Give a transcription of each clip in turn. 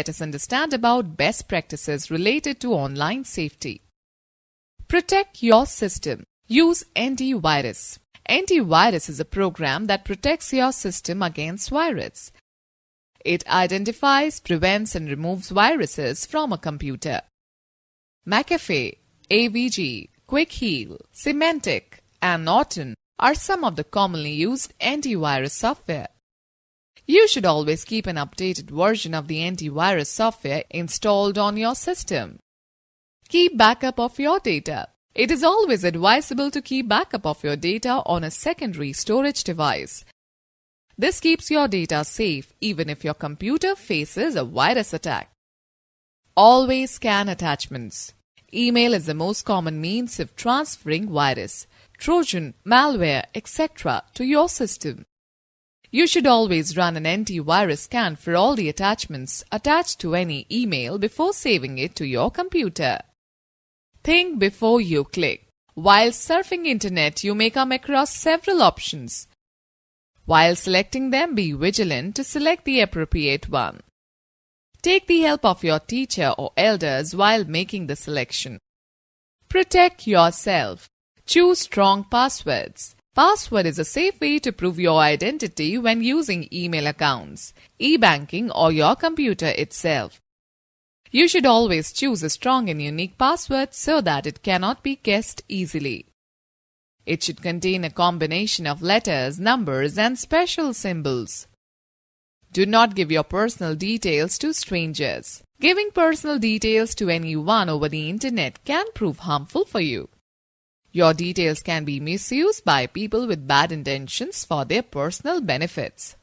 Let us understand about best practices related to online safety. Protect your system. Use antivirus. Antivirus is a program that protects your system against viruses. It identifies, prevents, and removes viruses from a computer. McAfee, AVG, Quick Heal, Symantec, and Norton are some of the commonly used antivirus software. You should always keep an updated version of the antivirus software installed on your system. Keep backup of your data. It is always advisable to keep backup of your data on a secondary storage device. This keeps your data safe even if your computer faces a virus attack. Always scan attachments. Email is the most common means of transferring virus, Trojan, malware, etc. to your system. You should always run an antivirus scan for all the attachments attached to any email before saving it to your computer. Think before you click. While surfing internet, you may come across several options. While selecting them, be vigilant to select the appropriate one. Take the help of your teacher or elders while making the selection. Protect yourself. Choose strong passwords. Password is a safe way to prove your identity when using email accounts, e-banking or your computer itself. You should always choose a strong and unique password so that it cannot be guessed easily. It should contain a combination of letters, numbers and special symbols. Do not give your personal details to strangers. Giving personal details to anyone over the internet can prove harmful for you. Your details can be misused by people with bad intentions for their personal benefits.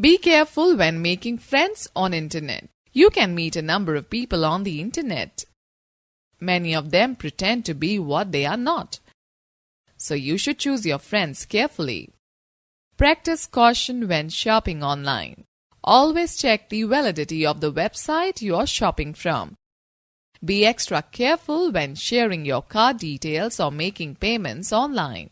Be careful when making friends on internet. You can meet a number of people on the internet. Many of them pretend to be what they are not. So you should choose your friends carefully. Practice caution when shopping online. Always check the validity of the website you are shopping from. Be extra careful when sharing your card details or making payments online.